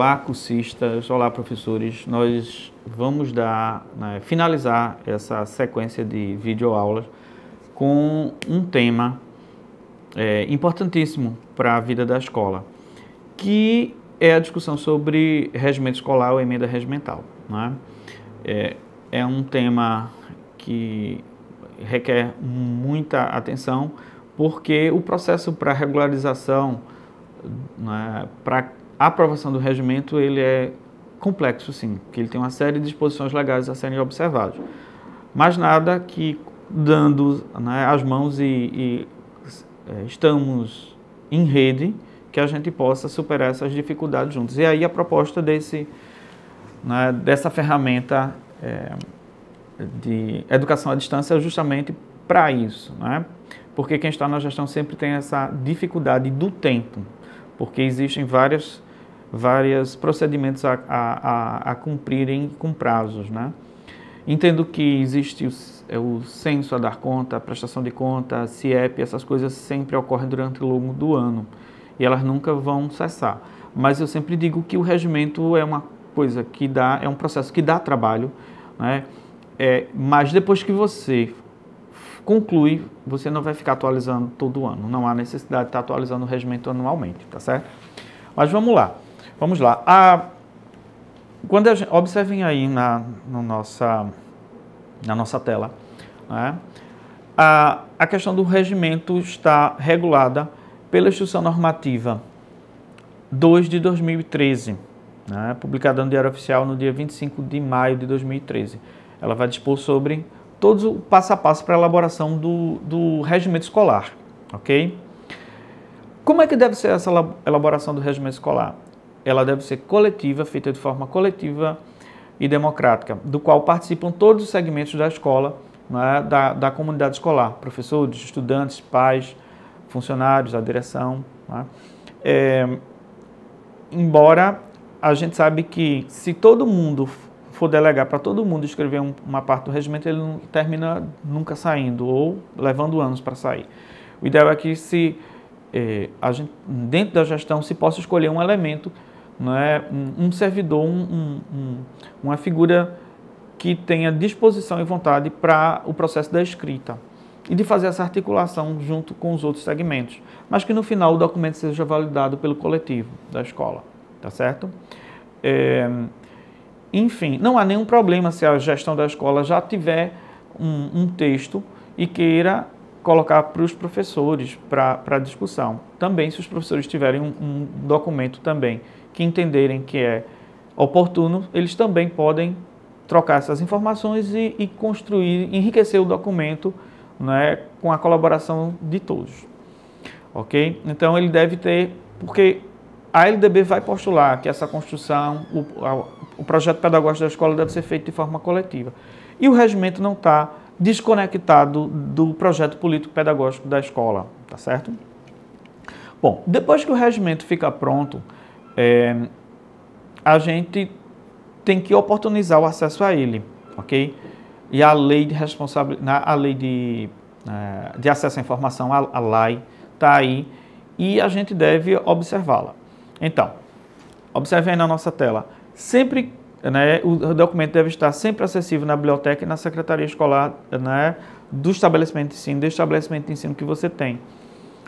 Olá, cursistas, olá, professores. Nós vamos dar, né, finalizar essa sequência de videoaulas com um tema é, importantíssimo para a vida da escola, que é a discussão sobre regimento escolar ou emenda regimental. Né? É, é um tema que requer muita atenção, porque o processo para regularização, né, para a aprovação do regimento ele é complexo, sim, porque ele tem uma série de disposições legais a serem observadas. Mas nada que dando né, as mãos e, e é, estamos em rede que a gente possa superar essas dificuldades juntos. E aí a proposta desse, né, dessa ferramenta é, de educação à distância é justamente para isso, né? porque quem está na gestão sempre tem essa dificuldade do tempo, porque existem várias vários procedimentos a, a, a, cumprirem com prazos. Né? Entendo que existe o, é, o censo a dar conta, a prestação de conta, CIEP, essas coisas sempre ocorrem durante o longo do ano e elas nunca vão cessar. Mas eu sempre digo que o regimento é uma coisa que dá, é um processo que dá trabalho, né? É, mas depois que você conclui, você não vai ficar atualizando todo ano. Não há necessidade de estar atualizando o regimento anualmente, tá certo? Mas vamos lá. Vamos lá. A, quando a gente, observem aí na, nossa, na nossa tela, né? a, a questão do regimento está regulada pela Instrução Normativa 2 de 2013, né? publicada no Diário Oficial no dia 25 de maio de 2013. Ela vai dispor sobre todos o passo a passo para a elaboração do, do regimento escolar, ok? Como é que deve ser essa elaboração do regimento escolar? ela deve ser coletiva, feita de forma coletiva e democrática, do qual participam todos os segmentos da escola, né, da, da comunidade escolar, professores, estudantes, pais, funcionários, a direção. Né. É, embora a gente sabe que se todo mundo for delegar para todo mundo escrever um, uma parte do regimento, ele não termina nunca saindo ou levando anos para sair. O ideal é que se é, a gente, dentro da gestão se possa escolher um elemento né, um, um servidor, um, um, uma figura que tenha disposição e vontade para o processo da escrita e de fazer essa articulação junto com os outros segmentos, mas que no final o documento seja validado pelo coletivo da escola, tá certo? É, enfim, não há nenhum problema se a gestão da escola já tiver um, um texto e queira colocar para os professores para discussão. Também se os professores tiverem um, um documento também que entenderem que é oportuno, eles também podem trocar essas informações e, e construir, enriquecer o documento né, com a colaboração de todos. Ok? Então ele deve ter, porque a LDB vai postular que essa construção, o, a, o projeto pedagógico da escola deve ser feito de forma coletiva. E o regimento não está desconectado do projeto político-pedagógico da escola, tá certo? Bom, depois que o regimento fica pronto, é, a gente tem que oportunizar o acesso a ele, ok? E a lei de responsabilidade, a lei de, é, de acesso à informação, a, LAI, está aí e a gente deve observá-la. Então, observe aí na nossa tela. Sempre, né, o documento deve estar sempre acessível na biblioteca e na secretaria escolar, né, do estabelecimento de ensino, do estabelecimento de ensino que você tem.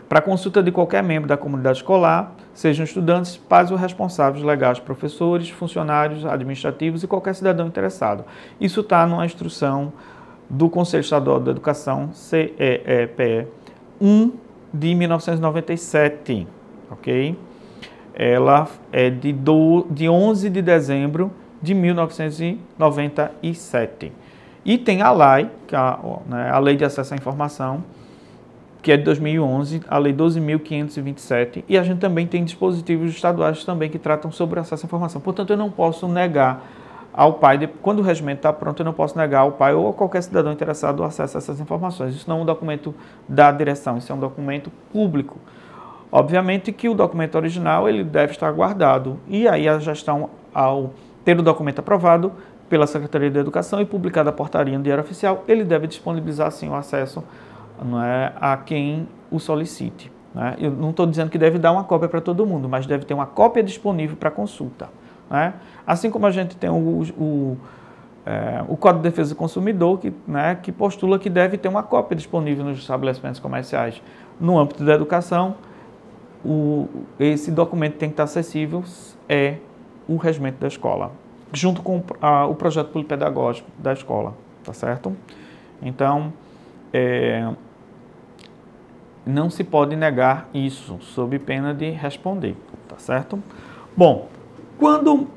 Para consulta de qualquer membro da comunidade escolar, sejam estudantes, pais ou responsáveis legais, professores, funcionários administrativos e qualquer cidadão interessado. Isso está numa instrução do Conselho Estadual da Educação, CEEPE 1 de 1997, ok? Ela é de, do, de 11 de dezembro de 1997. E tem a LAI, que é a, né, a Lei de Acesso à Informação, que é de 2011, a Lei 12.527, e a gente também tem dispositivos estaduais também que tratam sobre acesso à informação. Portanto, eu não posso negar ao pai, quando o regimento está pronto, eu não posso negar ao pai ou a qualquer cidadão interessado o acesso a essas informações. Isso não é um documento da direção, isso é um documento público. Obviamente que o documento original ele deve estar guardado, e aí a gestão, ao ter o documento aprovado, pela Secretaria da Educação e publicada a portaria no Diário Oficial, ele deve disponibilizar sim o acesso não é, a quem o solicite. Né? Eu não estou dizendo que deve dar uma cópia para todo mundo, mas deve ter uma cópia disponível para consulta. Né? Assim como a gente tem o, o, é, o Código de Defesa do Consumidor, que, né, que postula que deve ter uma cópia disponível nos estabelecimentos comerciais. No âmbito da educação, o, esse documento tem que estar acessível, é o regimento da escola, junto com a, o projeto polipedagógico da escola, tá certo? Então, é, não se pode negar isso, sob pena de responder, tá certo? Bom, quando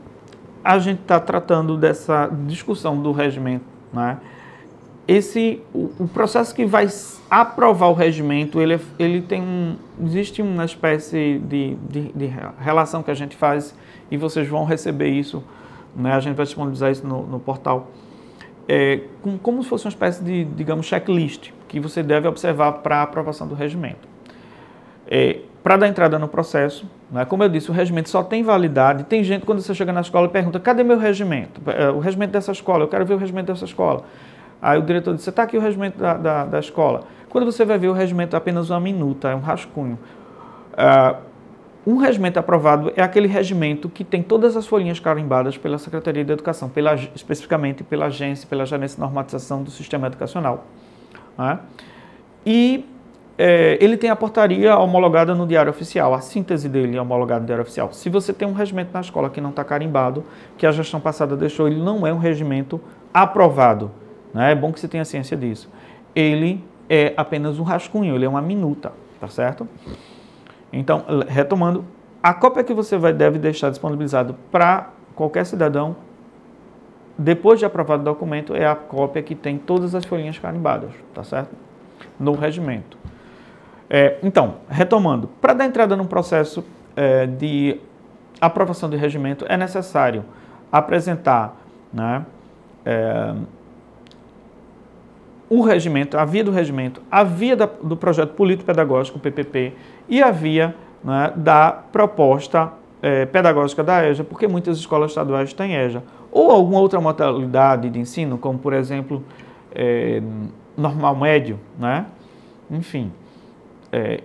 a gente está tratando dessa discussão do regimento, né? Esse, o, o, processo que vai aprovar o regimento, ele, é, ele tem um, existe uma espécie de, de, de relação que a gente faz e vocês vão receber isso, né? A gente vai disponibilizar isso no, no portal é, com, como se fosse uma espécie de, digamos, checklist que você deve observar para a aprovação do regimento. É, para dar entrada no processo, né, como eu disse, o regimento só tem validade. Tem gente, quando você chega na escola, e pergunta: cadê meu regimento? É, o regimento dessa escola, eu quero ver o regimento dessa escola. Aí o diretor diz: está aqui o regimento da, da, da, escola. Quando você vai ver o regimento, é apenas uma minuta, é um rascunho. Ah, um regimento aprovado é aquele regimento que tem todas as folhinhas carimbadas pela Secretaria de Educação, pela, especificamente pela agência, pela gerência de normatização do sistema educacional. Né? E é, ele tem a portaria homologada no Diário Oficial, a síntese dele é homologada no Diário Oficial. Se você tem um regimento na escola que não está carimbado, que a gestão passada deixou, ele não é um regimento aprovado. Né? É bom que você tenha ciência disso. Ele é apenas um rascunho, ele é uma minuta, tá certo? Então, retomando, a cópia que você vai, deve deixar disponibilizado para qualquer cidadão, depois de aprovado o documento, é a cópia que tem todas as folhinhas carimbadas, tá certo? No regimento. É, então, retomando, para dar entrada no processo é, de aprovação de regimento, é necessário apresentar né, é, o regimento, a via do regimento, a via da, do projeto político-pedagógico, PPP, e a via né, da proposta eh, pedagógica da EJA, porque muitas escolas estaduais têm EJA. Ou alguma outra modalidade de ensino, como, por exemplo, eh, normal médio, né? Enfim, eh,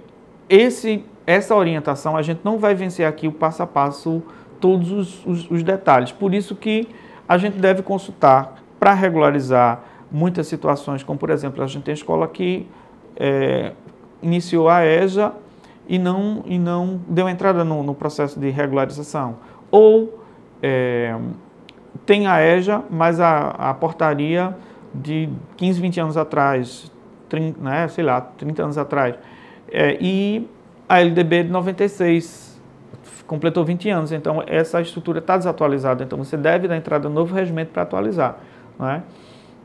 esse, essa orientação, a gente não vai vencer aqui o passo a passo, todos os, os, os detalhes. Por isso que a gente deve consultar para regularizar muitas situações, como por exemplo, a gente tem escola que é, iniciou a EJA e não, e não deu entrada no, no processo de regularização. Ou é, tem a EJA, mas a, a, portaria de 15, 20 anos atrás, 30, né, sei lá, 30 anos atrás, é, e a LDB de 96 completou 20 anos, então essa estrutura está desatualizada, então você deve dar entrada no novo regimento para atualizar. Não é?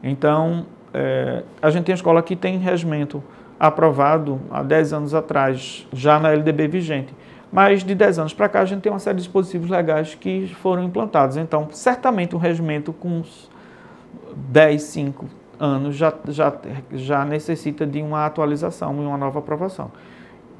Então, é, a gente tem escola que tem regimento aprovado há 10 anos atrás, já na LDB vigente. Mas de 10 anos para cá, a gente tem uma série de dispositivos legais que foram implantados. Então, certamente um regimento com uns 10, 5 anos já, já, já necessita de uma atualização e uma nova aprovação.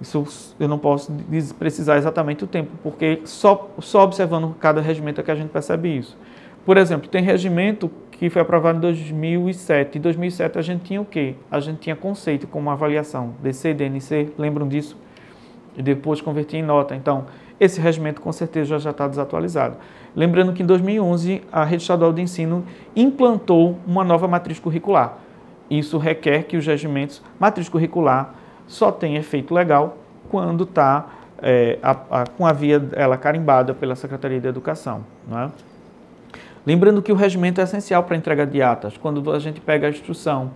Isso eu não posso precisar exatamente o tempo, porque só, só observando cada regimento é que a gente percebe isso. Por exemplo, tem regimento que foi aprovado em 2007. Em 2007 a gente tinha o quê? A gente tinha conceito como avaliação, DC, DNC, lembram disso? E depois converti em nota. Então, esse regimento com certeza já está desatualizado. Lembrando que em 2011 a Rede Estadual de Ensino implantou uma nova matriz curricular. Isso requer que os regimentos matriz curricular só tenha efeito legal quando está é, eh, com a via ela carimbada pela Secretaria de Educação. Não é? Lembrando que o regimento é essencial para a entrega de atas. Quando a gente pega a instrução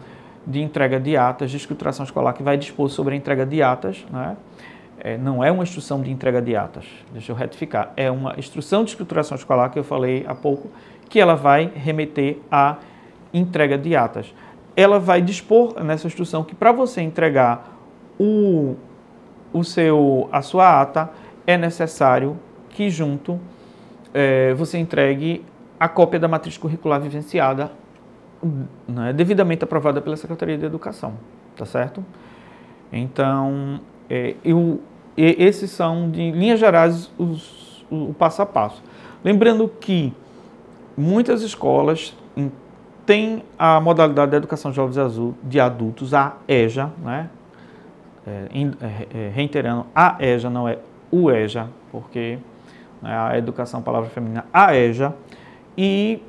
de entrega de atas, de escrituração escolar, que vai dispor sobre a entrega de atas, né? É, não é uma instrução de entrega de atas, deixa eu retificar, é uma instrução de escrituração escolar que eu falei há pouco, que ela vai remeter à entrega de atas. Ela vai dispor nessa instrução que para você entregar o, o seu, a sua ata, é necessário que junto é, você entregue a cópia da matriz curricular vivenciada, né, devidamente aprovada pela Secretaria de Educação, tá certo? Então, é, eu, esses são, de linhas gerais, os, o passo a passo. Lembrando que muitas escolas têm a modalidade da Educação de Jovens Azul de Adultos, a EJA, né? É, é, é, reiterando, a EJA não é o EJA, porque né, a Educação Palavra Feminina, a EJA, e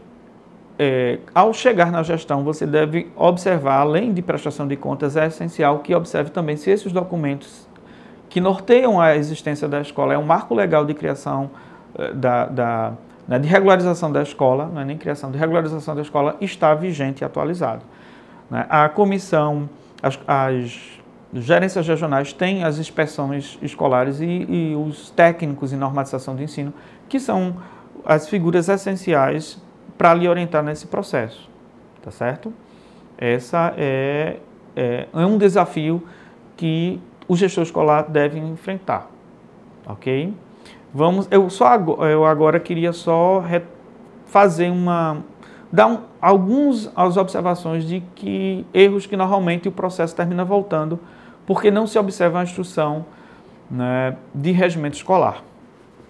é, ao chegar na gestão, você deve observar, além de prestação de contas, é essencial que observe também se esses documentos que norteiam a existência da escola é um marco legal de criação é, da, da né, de regularização da escola, não é nem criação, de regularização da escola está vigente e atualizado. Né? A comissão, as, as gerências regionais têm as inspeções escolares e, e, os técnicos em normatização do ensino, que são as figuras essenciais para lhe orientar nesse processo, tá certo? Essa é, é, é um desafio que o gestor escolar deve enfrentar, ok? Vamos, eu só agora, eu agora queria só fazer uma dar um, alguns as observações de que erros que normalmente o processo termina voltando porque não se observa a instrução né, de regimento escolar.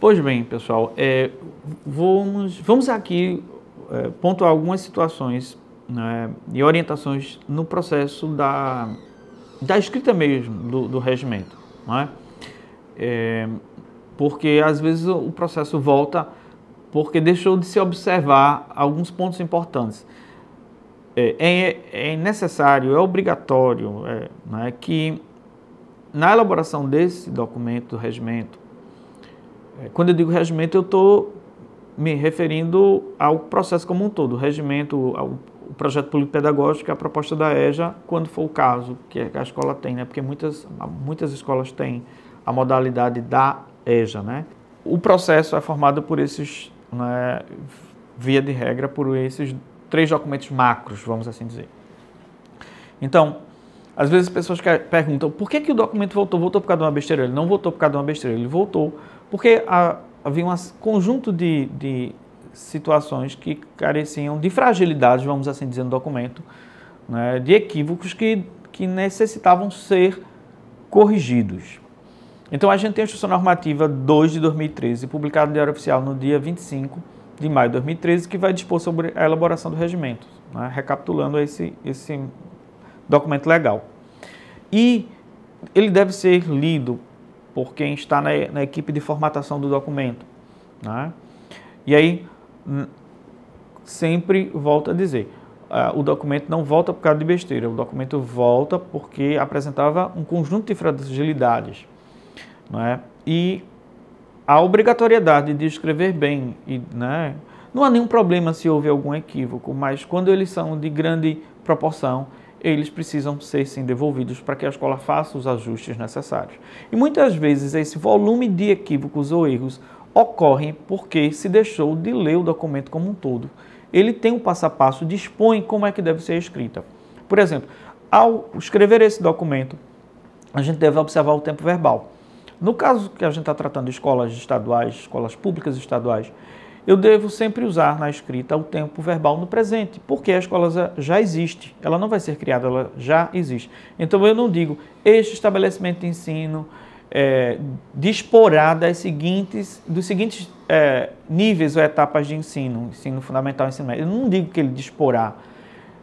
Pois bem, pessoal, é, vamos, vamos aqui é, pontuar algumas situações né, e orientações no processo da, da escrita mesmo do, do regimento. Não é? É, porque às vezes o processo volta porque deixou de se observar alguns pontos importantes. É, é, é necessário, é obrigatório né, que na elaboração desse documento do regimento é, quando eu digo regimento, eu estou me referindo ao processo como um todo, o regimento, o projeto político-pedagógico, a proposta da EJA, quando for o caso, que a escola tem, né? porque muitas, muitas escolas têm a modalidade da EJA. Né? O processo é formado por esses, né, via de regra, por esses três documentos macros, vamos assim dizer. Então, às vezes as pessoas perguntam por que, que o documento voltou? Voltou por causa de uma besteira? Ele não voltou por causa de uma besteira, ele voltou porque havia um conjunto de, de situações que careciam de fragilidades, vamos assim dizer, no documento, né, de equívocos que, que necessitavam ser corrigidos. Então a gente tem a Instrução Normativa 2 de 2013, publicada no Diário Oficial no dia 25 de maio de 2013, que vai dispor sobre a elaboração do regimento, né, recapitulando esse, esse documento legal. E ele deve ser lido por quem está na, na equipe de formatação do documento. Né? E aí, sempre volta a dizer, uh, o documento não volta por causa de besteira, o documento volta porque apresentava um conjunto de fragilidades. Né? E a obrigatoriedade de escrever bem, e, né? não há nenhum problema se houve algum equívoco, mas quando eles são de grande proporção, eles precisam ser sim devolvidos para que a escola faça os ajustes necessários. E muitas vezes esse volume de equívocos ou erros ocorrem porque se deixou de ler o documento como um todo. Ele tem um passo a passo, dispõe como é que deve ser escrita. Por exemplo, ao escrever esse documento, a gente deve observar o tempo verbal. No caso que a gente está tratando de escolas estaduais, escolas públicas estaduais, eu devo sempre usar na escrita o tempo verbal no presente, porque a escola já existe, ela não vai ser criada, ela já existe. Então eu não digo este estabelecimento de ensino é, disporá das seguintes, dos seguintes é, níveis ou etapas de ensino, ensino fundamental, ensino médio. Eu não digo que ele disporá,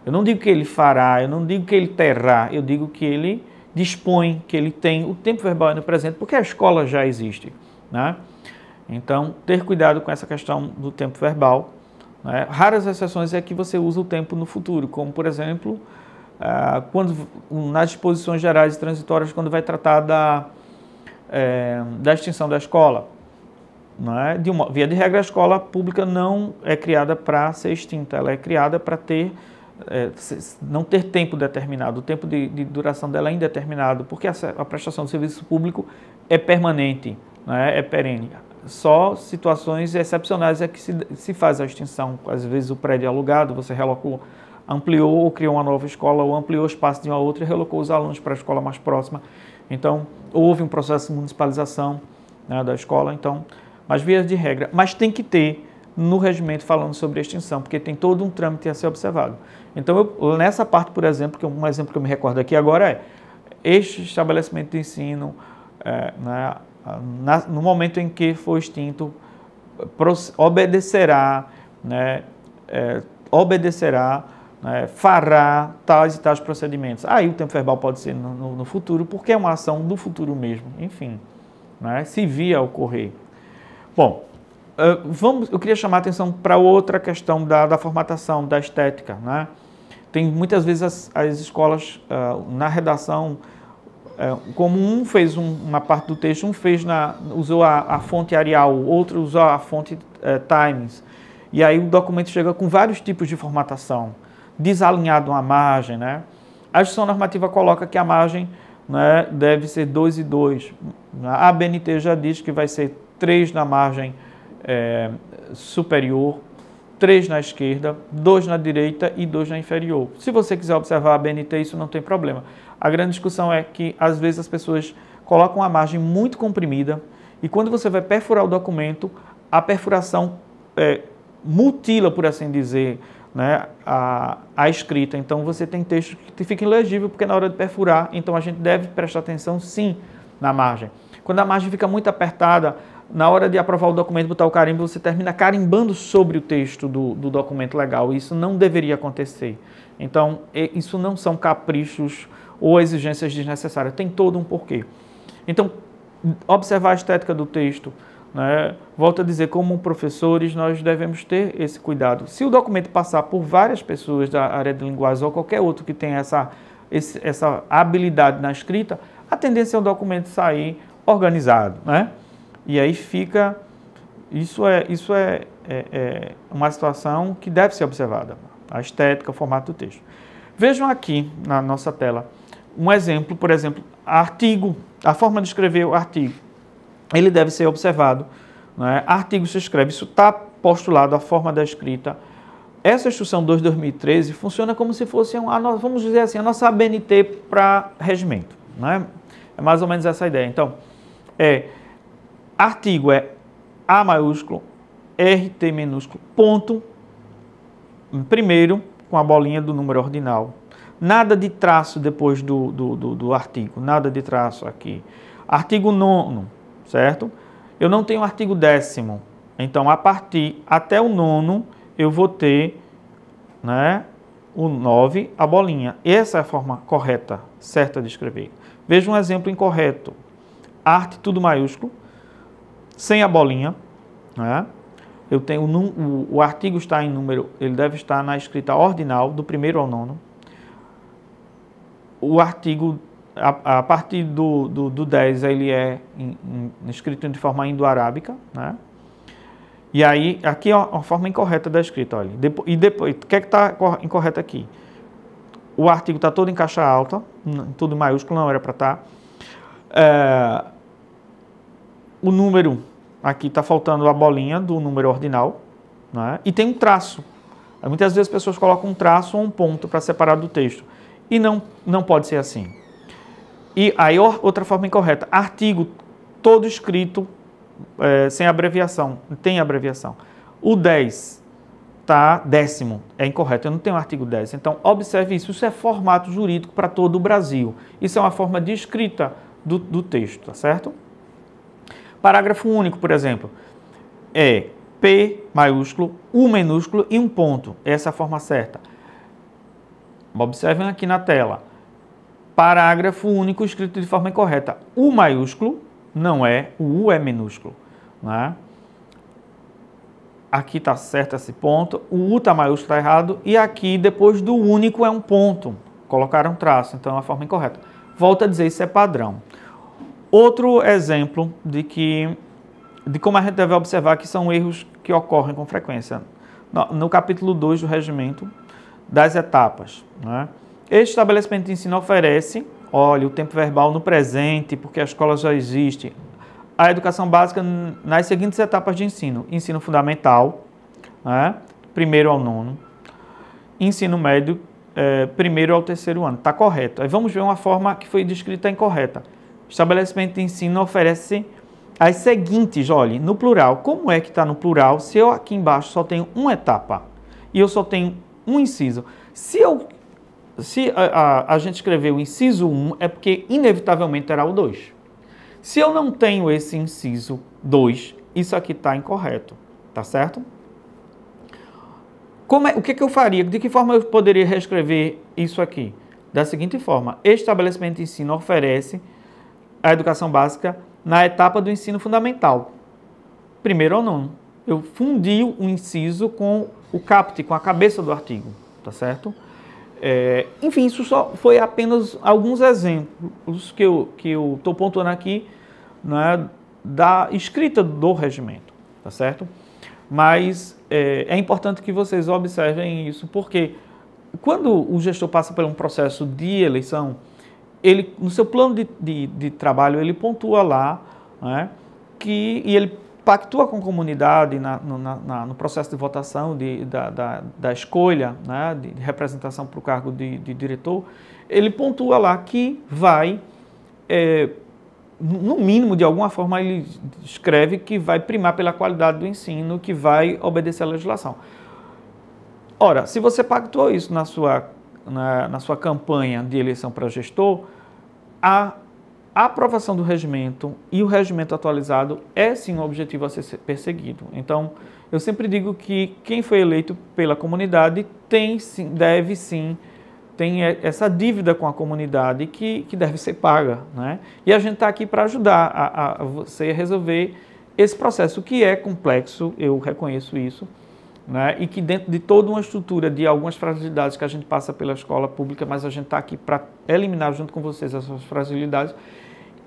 eu não digo que ele fará, eu não digo que ele terá, eu digo que ele dispõe, que ele tem o tempo verbal no presente, porque a escola já existe, né? Então, ter cuidado com essa questão do tempo verbal. Né? Raras exceções é que você usa o tempo no futuro, como por exemplo, ah, quando, nas disposições gerais e transitórias, quando vai tratar da, é, da extinção da escola. Né? De uma, via de regra, a escola pública não é criada para ser extinta, ela é criada para ter é, não ter tempo determinado, o tempo de, de duração dela é indeterminado, porque a, a prestação do serviço público é permanente né, é perene. Só situações excepcionais é que se, se faz a extinção. Às vezes o prédio é alugado, você relocou, ampliou ou criou uma nova escola, ou ampliou o espaço de uma outra e relocou os alunos para a escola mais próxima. Então, houve um processo de municipalização né, da escola, então, mas vias de regra. Mas tem que ter no regimento falando sobre extinção, porque tem todo um trâmite a ser observado. Então, eu, nessa parte, por exemplo, que um exemplo que eu me recordo aqui agora é este estabelecimento de ensino, é, né, ah, no momento em que for extinto, obedecerá, né, é, obedecerá, né, fará tais e tais procedimentos. Aí o tempo verbal pode ser no, no, no futuro, porque é uma ação do futuro mesmo, enfim, né, se via ocorrer. Bom, ah, vamos, eu queria chamar a atenção para outra questão da, da formatação, da estética. Né? Tem muitas vezes as, as escolas, uh, na redação, é, como um fez uma parte do texto, um fez na, usou a, a fonte Arial, outro usou a fonte é, Times. E aí o documento chega com vários tipos de formatação, desalinhado uma margem. Né? A edição normativa coloca que a margem né, deve ser 2 e 2. A ABNT já diz que vai ser 3 na margem é, superior, 3 na esquerda, 2 na direita e 2 na inferior. Se você quiser observar a ABNT, isso não tem problema. A grande discussão é que às vezes as pessoas colocam a margem muito comprimida e quando você vai perfurar o documento, a perfuração é, mutila, por assim dizer, né, a, a, escrita. Então você tem texto que fica ilegível, porque na hora de perfurar, então a gente deve prestar atenção sim na margem. Quando a margem fica muito apertada, na hora de aprovar o documento, botar o carimbo, você termina carimbando sobre o texto do, do documento legal. Isso não deveria acontecer. Então, isso não são caprichos ou exigências desnecessárias. Tem todo um porquê. Então, observar a estética do texto. Né? Volto a dizer, como professores, nós devemos ter esse cuidado. Se o documento passar por várias pessoas da área de linguagem ou qualquer outro que tenha essa, esse, essa habilidade na escrita, a tendência é o documento sair organizado. Né? E aí fica. Isso é, isso é, é, é uma situação que deve ser observada. A estética, o formato do texto. Vejam aqui na nossa tela um exemplo, por exemplo, artigo, a forma de escrever o artigo, ele deve ser observado. Né? Artigo se escreve, isso está postulado, a forma da escrita. Essa instrução 2 2013 funciona como se fosse, um, vamos dizer assim, a nossa ABNT para regimento. Né? É mais ou menos essa a ideia. Então, é artigo é A maiúsculo, RT minúsculo, ponto, primeiro, com a bolinha do número ordinal, Nada de traço depois do, do, do, do artigo, nada de traço aqui. Artigo 9, certo? Eu não tenho artigo décimo. Então, a partir até o nono, eu vou ter né, o 9, a bolinha. Essa é a forma correta, certa de escrever. Veja um exemplo incorreto. Arte, tudo maiúsculo, sem a bolinha. Né? Eu tenho o, o, o artigo está em número, ele deve estar na escrita ordinal, do primeiro ao nono o artigo, a, a partir do, do, do, 10, ele é in, in, escrito de forma indo-arábica, né? E aí, aqui é a forma incorreta da escrita, olha. e depois, o que é que está incorreto aqui? O artigo está todo em caixa alta, tudo em maiúsculo, não era para estar. Tá. É, o número, aqui está faltando a bolinha do número ordinal, né? e tem um traço. Muitas vezes as pessoas colocam um traço ou um ponto para separar do texto. E não, não pode ser assim. E aí, outra forma incorreta. Artigo todo escrito é, sem abreviação. Tem abreviação. O 10 tá décimo. É incorreto. Eu não tenho artigo 10. Então, observe isso. Isso é formato jurídico para todo o Brasil. Isso é uma forma de escrita do, do texto, tá certo? Parágrafo único, por exemplo, é P maiúsculo, U minúsculo e um ponto. Essa é a forma certa. Observem aqui na tela. Parágrafo único escrito de forma incorreta. U maiúsculo não é, o U é minúsculo. Né? Aqui está certo esse ponto, o U está maiúsculo, está errado, e aqui depois do único é um ponto. Colocaram um traço, então é uma forma incorreta. Volto a dizer, isso é padrão. Outro exemplo de que de como a gente deve observar que são erros que ocorrem com frequência. No, no capítulo 2 do regimento, das etapas. Né? Este estabelecimento de ensino oferece, olha, o tempo verbal no presente, porque a escola já existe, a educação básica nas seguintes etapas de ensino: ensino fundamental, né? primeiro ao nono, ensino médio, é, primeiro ao terceiro ano. Está correto. Aí vamos ver uma forma que foi descrita incorreta. Estabelecimento de ensino oferece as seguintes, olhe, no plural. Como é que está no plural se eu aqui embaixo só tenho uma etapa e eu só tenho um inciso. Se eu se a, a, a gente escreveu o inciso 1, é porque inevitavelmente terá o 2. Se eu não tenho esse inciso 2, isso aqui está incorreto, tá certo? Como é, o que, é que eu faria? De que forma eu poderia reescrever isso aqui? Da seguinte forma: estabelecimento de ensino oferece a educação básica na etapa do ensino fundamental, primeiro ou nono. Eu fundi o inciso com o caput com a cabeça do artigo, tá certo? É, enfim, isso só foi apenas alguns exemplos que eu que eu pontuando aqui, né, da escrita do regimento, tá certo? Mas é, é importante que vocês observem isso, porque quando o gestor passa por um processo de eleição, ele no seu plano de, de, de trabalho ele pontua lá, né, que e ele pactua com a comunidade na, na, na, no processo de votação, de, da, da, da escolha, né, de representação para o cargo de, de, diretor, ele pontua lá que vai, é, no mínimo, de alguma forma, ele escreve que vai primar pela qualidade do ensino, que vai obedecer à legislação. Ora, se você pactuou isso na sua, na, né, na sua campanha de eleição para gestor, a a aprovação do regimento e o regimento atualizado é sim um objetivo a ser perseguido. Então, eu sempre digo que quem foi eleito pela comunidade tem sim, deve sim, tem essa dívida com a comunidade que, que deve ser paga. Né? E a gente está aqui para ajudar a, a você a resolver esse processo que é complexo, eu reconheço isso, né? e que dentro de toda uma estrutura de algumas fragilidades que a gente passa pela escola pública, mas a gente está aqui para eliminar junto com vocês essas fragilidades,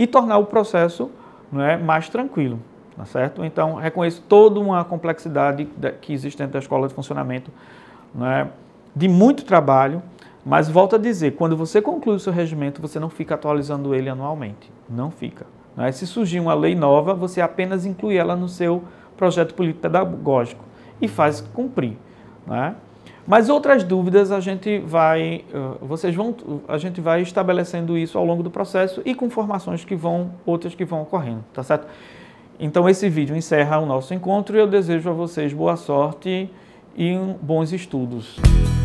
e tornar o processo né, mais tranquilo. Tá certo? Então, reconheço toda uma complexidade que existe dentro da escola de funcionamento, né, de muito trabalho, mas volto a dizer, quando você conclui o seu regimento, você não fica atualizando ele anualmente. Não fica. Né? Se surgir uma lei nova, você apenas inclui ela no seu projeto político pedagógico e faz cumprir. Né? Mas outras dúvidas a gente vai, eh, vocês vão, a gente vai estabelecendo isso ao longo do processo e com formações que vão, outras que vão ocorrendo, tá certo? Então esse vídeo encerra o nosso encontro e eu desejo a vocês boa sorte e bons estudos.